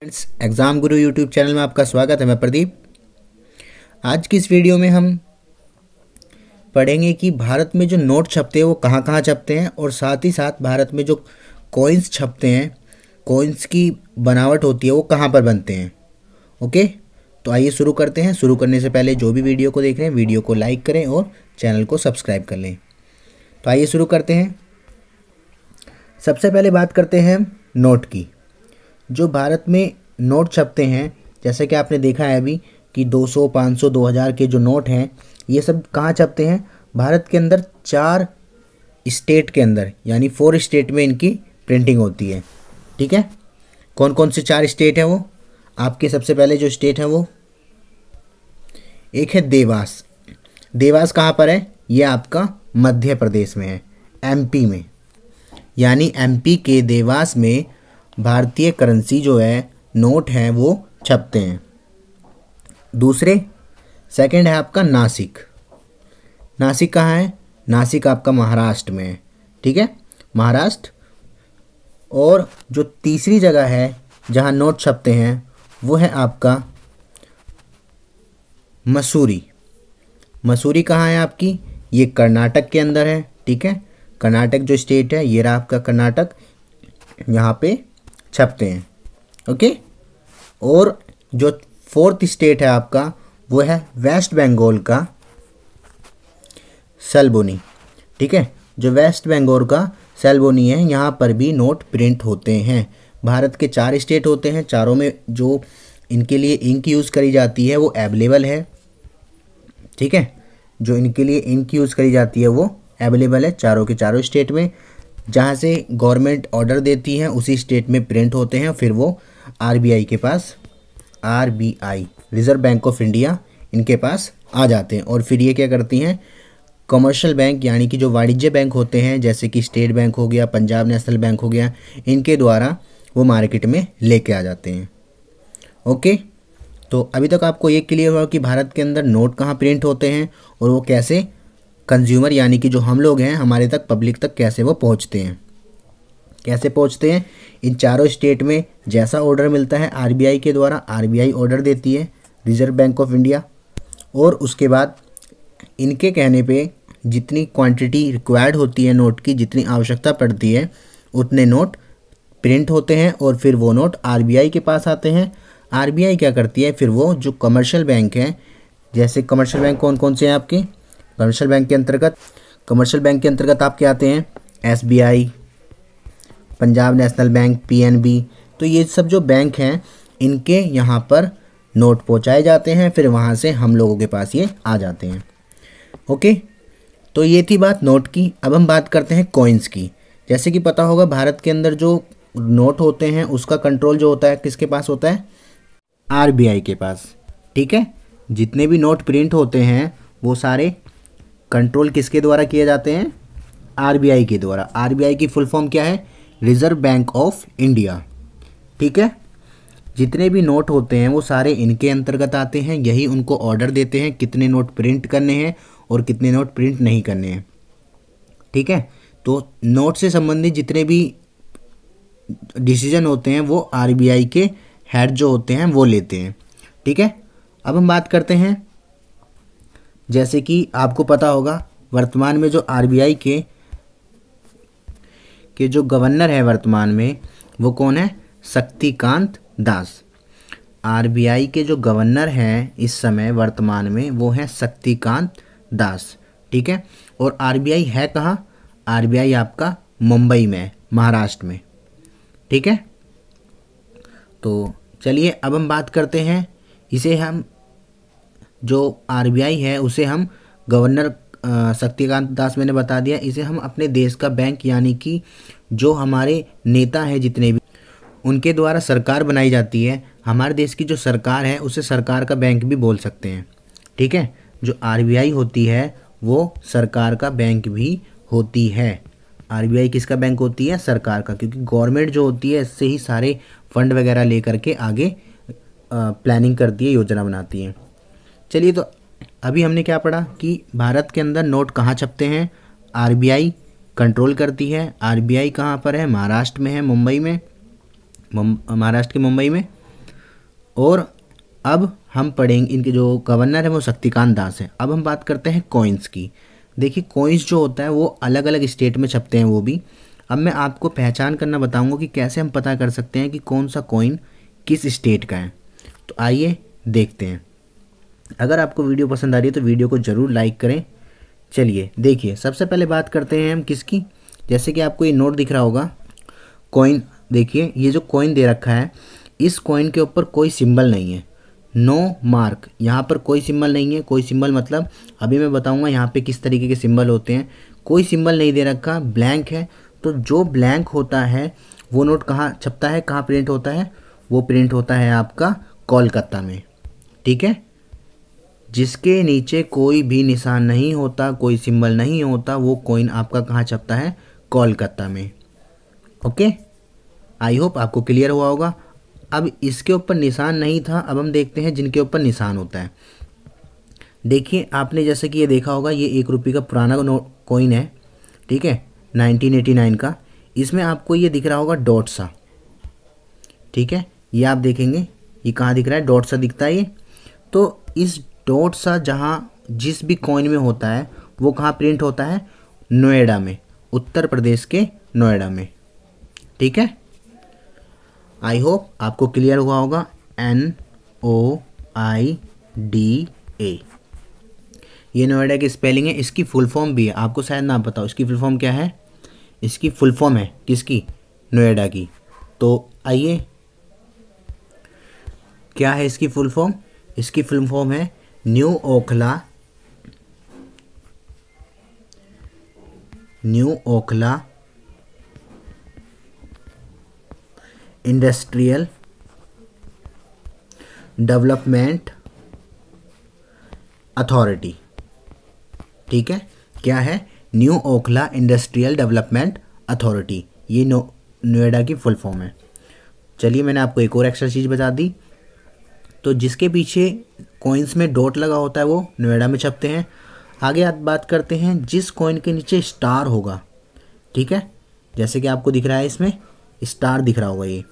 friends exam guru YouTube channel में आपका स्वागत है मैं प्रदीप आज की इस वीडियो में हम पढ़ेंगे कि भारत में जो नोट छपते हैं वो कहाँ कहाँ छपते हैं और साथ ही साथ भारत में जो कॉइन्स छपते हैं कॉइन्स की बनावट होती है वो कहाँ पर बनते हैं ओके तो आइए शुरू करते हैं शुरू करने से पहले जो भी वीडियो को देख रहे हैं वीडियो को लाइक करें और चैनल को सब्सक्राइब कर लें तो आइए शुरू करते हैं सबसे पहले बात करते हैं नोट की जो भारत में नोट छपते हैं जैसे कि आपने देखा है अभी कि 200, 500, 2000 के जो नोट हैं ये सब कहाँ छपते हैं भारत के अंदर चार स्टेट के अंदर यानी फोर स्टेट में इनकी प्रिंटिंग होती है ठीक है कौन कौन से चार स्टेट हैं वो आपके सबसे पहले जो स्टेट हैं वो एक है देवास देवास कहाँ पर है ये आपका मध्य प्रदेश में है एमपी में यानी एमपी के देवास में भारतीय करेंसी जो है नोट हैं वो छपते हैं दूसरे सेकंड है आपका नासिक नासिक कहाँ है नासिक आपका महाराष्ट्र में है ठीक है महाराष्ट्र और जो तीसरी जगह है जहाँ नोट छपते हैं वो है आपका मसूरी मसूरी कहाँ है आपकी ये कर्नाटक के अंदर है ठीक है कर्नाटक जो स्टेट है ये रहा आपका कर्नाटक यहाँ पे छपते हैं ओके और जो फोर्थ स्टेट है आपका वो है वेस्ट बंगाल का सेलबोनी ठीक है जो वेस्ट बंगाल का सेलबोनी है यहाँ पर भी नोट प्रिंट होते हैं भारत के चार स्टेट होते हैं चारों में जो इनके लिए इंक यूज़ करी जाती है वो अवेलेबल है ठीक है जो इनके लिए इंक यूज़ करी जाती है वो अवेलेबल है चारों के चारों स्टेट में जहाँ से गवर्नमेंट ऑर्डर देती है उसी स्टेट में प्रिंट होते हैं फिर वो आरबीआई के पास RBI reserve bank of India इनके पास आ जाते हैं और फिर ये क्या करती हैं कमर्शियल बैंक यानी कि जो वाणिज्य बैंक होते हैं जैसे कि स्टेट बैंक हो गया पंजाब नेशनल बैंक हो गया इनके द्वारा वो मार्केट में ले आ जाते हैं ओके तो अभी तक आपको ये क्लियर हुआ कि भारत के अंदर नोट कहाँ प्रिंट होते हैं और वो कैसे कंज्यूमर यानी कि जो हम लोग हैं हमारे तक पब्लिक तक कैसे वो पहुँचते हैं कैसे पहुँचते हैं इन चारों स्टेट में जैसा ऑर्डर मिलता है आरबीआई के द्वारा आरबीआई ऑर्डर देती है रिज़र्व बैंक ऑफ इंडिया और उसके बाद इनके कहने पे जितनी क्वांटिटी रिक्वायर्ड होती है नोट की जितनी आवश्यकता पड़ती है उतने नोट प्रिंट होते हैं और फिर वो नोट आरबीआई के पास आते हैं आरबीआई क्या करती है फिर वो जो कमर्शियल बैंक हैं जैसे कमर्शियल बैंक कौन कौन से हैं आपके कमर्शियल बैंक के अंतर्गत कमर्शियल बैंक के अंतर्गत आपके आते हैं S Punjab national bank P तो ये सब जो बैंक हैं इनके यहाँ पर नोट पहुँचाए जाते हैं फिर वहाँ से हम लोगों के पास ये आ जाते हैं ओके तो ये थी बात नोट की अब हम बात करते हैं कॉइन्स की जैसे कि पता होगा भारत के अंदर जो नोट होते हैं उसका कंट्रोल जो होता है किसके पास होता है आरबीआई के पास ठीक है जितने भी नोट प्रिंट होते हैं वो सारे कंट्रोल किसके द्वारा किए जाते हैं आरबीआई के द्वारा आरबीआई की फुल फॉर्म क्या है रिजर्व बैंक ऑफ इंडिया ठीक है जितने भी नोट होते हैं वो सारे इनके अंतर्गत आते हैं यही उनको ऑर्डर देते हैं कितने नोट प्रिंट करने हैं और कितने नोट प्रिंट नहीं करने हैं ठीक है तो नोट से संबंधित जितने भी डिसीजन होते हैं वो आरबीआई के हेड जो होते हैं वो लेते हैं ठीक है अब हम बात करते हैं जैसे कि आपको पता होगा वर्तमान में जो आरबीआई के के जो गवर्नर है वर्तमान में वो कौन है शक्तिकांत दास आरबीआई के जो गवर्नर हैं इस समय वर्तमान में वो हैं शक्तिकांत दास ठीक है और आरबीआई है कहाँ आरबीआई आपका मुंबई में महाराष्ट्र में ठीक है तो चलिए अब हम बात करते हैं इसे हम जो आरबीआई है उसे हम गवर्नर शक्तिकांत दास मैंने बता दिया इसे हम अपने देश का बैंक यानी कि जो हमारे नेता हैं जितने भी उनके द्वारा सरकार बनाई जाती है हमारे देश की जो सरकार है उसे सरकार का बैंक भी बोल सकते हैं ठीक है जो आर होती है वो सरकार का बैंक भी होती है आर किसका बैंक होती है सरकार का क्योंकि गवर्नमेंट जो होती है इससे ही सारे फंड वगैरह लेकर के आगे प्लानिंग करती है योजना बनाती है चलिए तो अभी हमने क्या पढ़ा कि भारत के अंदर नोट कहाँ छपते हैं आरबीआई कंट्रोल करती है आरबीआई कहाँ पर है महाराष्ट्र में है मुंबई में महाराष्ट्र के मुंबई में और अब हम पढ़ेंगे इनके जो गवर्नर हैं वो शक्तिकांत दास हैं अब हम बात करते हैं कॉइन्स की देखिए कॉइन्स जो होता है वो अलग अलग स्टेट में छपते हैं वो भी अब मैं आपको पहचान करना बताऊंगा कि कैसे हम पता कर सकते हैं कि कौन सा कॉइन किस स्टेट का है तो आइए देखते हैं अगर आपको वीडियो पसंद आ रही है तो वीडियो को ज़रूर लाइक करें चलिए देखिए सबसे पहले बात करते हैं हम किसकी जैसे कि आपको ये नोट दिख रहा होगा कॉइन देखिए ये जो कॉइन दे रखा है इस कॉइन के ऊपर कोई सिंबल नहीं है नो मार्क यहाँ पर कोई सिंबल नहीं है कोई सिंबल मतलब अभी मैं बताऊँगा यहाँ पे किस तरीके के सिंबल होते हैं कोई सिंबल नहीं दे रखा ब्लैंक है तो जो ब्लैंक होता है वो नोट कहाँ छपता है कहाँ प्रिंट होता है वो प्रिंट होता है आपका कोलकाता में ठीक है जिसके नीचे कोई भी निशान नहीं होता कोई सिंबल नहीं होता वो कॉइन आपका कहाँ छपता है कोलकाता में ओके आई होप आपको क्लियर हुआ होगा अब इसके ऊपर निशान नहीं था अब हम देखते हैं जिनके ऊपर निशान होता है देखिए आपने जैसे कि ये देखा होगा ये एक रुपये का पुराना कॉइन है ठीक है 1989 का इसमें आपको ये दिख रहा होगा डॉट सा ठीक है ये आप देखेंगे ये कहाँ दिख रहा है डॉट सा दिखता है ये तो इस डॉट सा जहाँ जिस भी कॉइन में होता है वो कहाँ प्रिंट होता है नोएडा में उत्तर प्रदेश के नोएडा में ठीक है आई होप आपको क्लियर हुआ होगा N O I D A ये नोएडा की स्पेलिंग है इसकी फुल फॉर्म भी है आपको शायद ना पता हो इसकी फुल फॉर्म क्या है इसकी फुल फॉर्म है किसकी नोएडा की तो आइए क्या है इसकी फुल फॉर्म इसकी फुल फॉर्म है new Okhla new Okhla industrial development authority ठीक है क्या है new Okhla industrial development authority ये नोएडा की फुल फॉर्म है चलिए मैंने आपको एक और एक्सरसाइज बता दी तो जिसके पीछे कॉइन्स में डॉट लगा होता है वो नोएडा में छपते हैं आगे आप बात करते हैं जिस कॉइन के नीचे स्टार होगा ठीक है जैसे कि आपको दिख रहा है इसमें स्टार दिख रहा होगा ये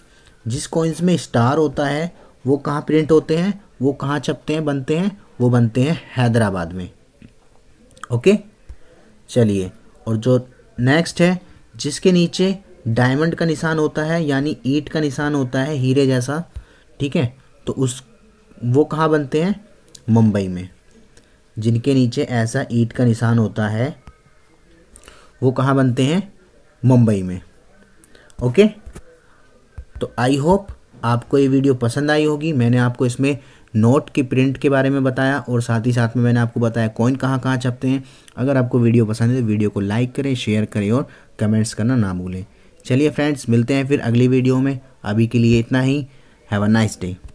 जिस कॉइन्स में स्टार होता है वो कहाँ प्रिंट होते हैं वो कहाँ छपते हैं बनते हैं वो बनते हैं हैदराबाद में ओके चलिए और जो नेक्स्ट है जिसके नीचे डायमंड का निशान होता है यानी ईट का निशान होता है हीरे जैसा ठीक है तो उस वो कहाँ बनते हैं मुंबई में जिनके नीचे ऐसा ईट का निशान होता है वो कहाँ बनते हैं मुंबई में ओके तो आई होप आपको ये वीडियो पसंद आई होगी मैंने आपको इसमें नोट की प्रिंट के बारे में बताया और साथ ही साथ में मैंने आपको बताया कॉइन कहाँ कहाँ छपते हैं अगर आपको वीडियो पसंद है तो वीडियो को लाइक करें शेयर करें और कमेंट्स करना ना भूलें चलिए फ्रेंड्स मिलते हैं फिर अगली वीडियो में अभी के लिए इतना ही हैव अ नाइस डे